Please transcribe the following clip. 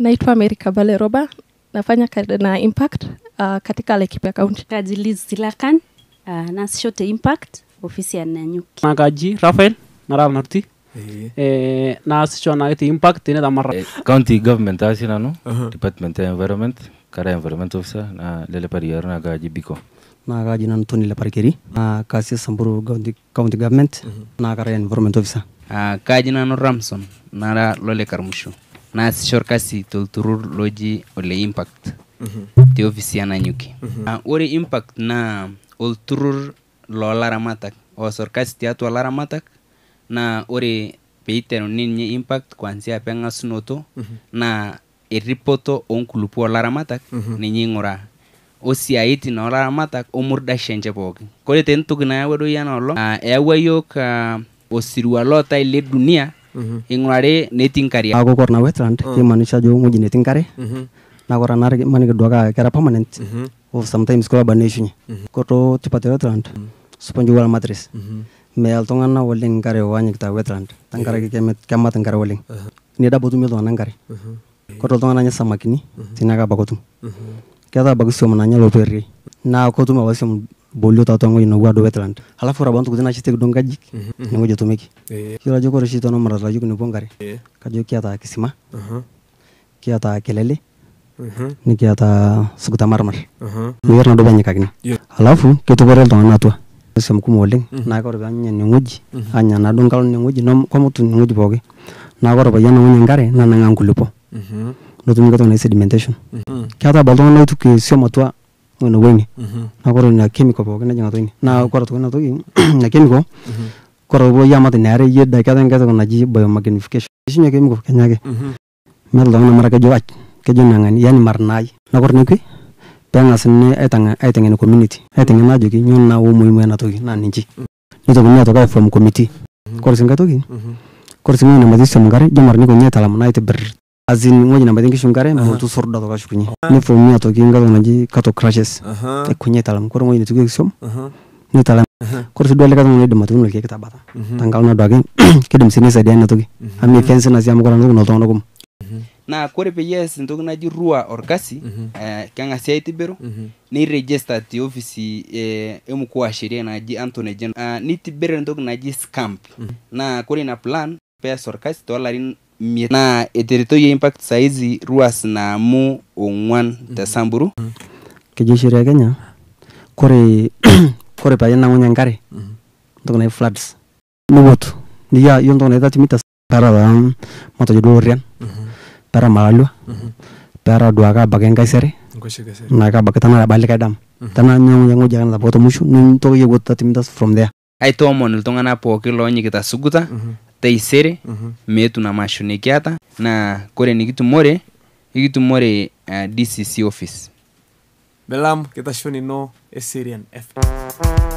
Naitwa Amerika Roba, nafanya na Impact uh, katika Laikipia County. Liz Zilakan, uh, nasishote Impact, ofisi ya Nanyuki. Nakaji Rafael, naral narti. Eh, na nasisho nagiti Impact ine tamara. Eh, county government asi nanu, uh -huh. department ya environment, kara environment officer na lele pariyaro nakaji Biko naga jinan toni laparkeri na kasi samburu county, county government mm -hmm. na kara environment officer uh, ah, no ramson nara lole karmushu naasishor kasi tolturur loji ole impact mm -hmm. te ofisi ananyuki mm -hmm. uh, ah, ore impact na olturur loolaramatak oosor kasi tiatua laramatak na ore peiteruni ninye impact kuanzia peng'asunoto mm -hmm. na eripoto onkulupu olaramatak mm -hmm. ninye ing'uraa osiaitin oolaramatak omurdaisho enche pookin. Kore taa entoki nayawua doi enaolong ah, uh, eyawua yiok osirua lootae le dunia mhm. ing'urari netii nkariak. Aaku kore naa wetland kimaanisha ajo ewueji netii nkare mm kore naa imaniki duake kera permanent mhm. of sometimes kulaba neishunye. Mhm. Koto tipat e wetland mm -hmm. sponge wall mattress. Mm Meya iltung'ana oleng nkare oanyikita wetland tenkaraki kemat nkare oleng. Uh -huh. iltung'ana nkare. Uh iltung'ana ninye samakini mm -hmm keatae abaki swom nanya loperei naa kotum bolio tatua ng'oji naua ado wetland alafu ore abaki ntokitin naashetieki duo nkajijik ine ng'oji etumieki yiolo ajo kore oshi too nomorat layiok kajo kiata kisima uh-huh. kiata kelele uh-huh. nikiata sukuta marmar meyiari naaduo penyikakini alafu ketupore iltung'ana atua swom kumok oleng mm-hmm. naa kore peenya ine ng'oji anya naaduo nkalo ine ng'oji komutu ine ng'oji pooki naa kore peyie enang'unye nkare nenang'aa nkulupo notumika tɔgɔ na sedimentation mm-hmm. kiata bal tɔgɔ na tu ke sioma tua ngana wengi mm-hmm. na kɔrɔ na chemical pɔgɔ na janga mm-hmm. tɔgɔ na kɔrɔ tɔgɔ na tɔgɔ na chemical kɔrɔ bo yama te nare ye da kiata ngata tɔgɔ na ji biomagnification isinyo chemical kenyake mel tɔgɔ na mara ke jowach ke jo nangani yani mar nai na kɔrɔ ne kwe pengasini aiteng'eni community aiteng'en ajoki nyoo na umuhimu ena toki naa ninchi nitokini atoki aiform committee kore sinkai toki kore sinkai ina masisem nkare jomara nikonyi aitalam naa aitibir azin ngoji na badingi shungare mtu sorda toka to kashukunye ne fomi ato kinga to naji kato crashes e kunye talam kor ngoji tu kisom ni talam kor tu leka kato ngoji de matu ngolke kita bata mhm. tanggal na doge kidem sini sadia na toki mhm. ami fence na siam kor ngoji nolto ngokum mhm. na kore peyie yes ntoki naji rua orkasi eh, keng'asi aitibiru register te ofisi emkuu eh, e wa sheria naji Anthony Jean ah, neitibir entoki naji scamp naa kore na plan pees orkasi toolarin mie na eterito ya impact saizi ruas na mu ongwan ta samburu mm -hmm. kore kore pa yana ngonya ngare mm -hmm. ntokna floods nuwotu niya yon ntokna ta timita para ba moto jodo rian mm malu. para para dua ka bagen sere na ka bakatana balik adam tana nyangu yangu jangan la boto mushu to ye gota timita from there ai tomon lo nyi nyikita suguta taisere mhm. uh -huh. na namasho nikiata na kore nikitumore ikitumore uh, eh, DCC office. Belamu kitashoni ino Eserian FM.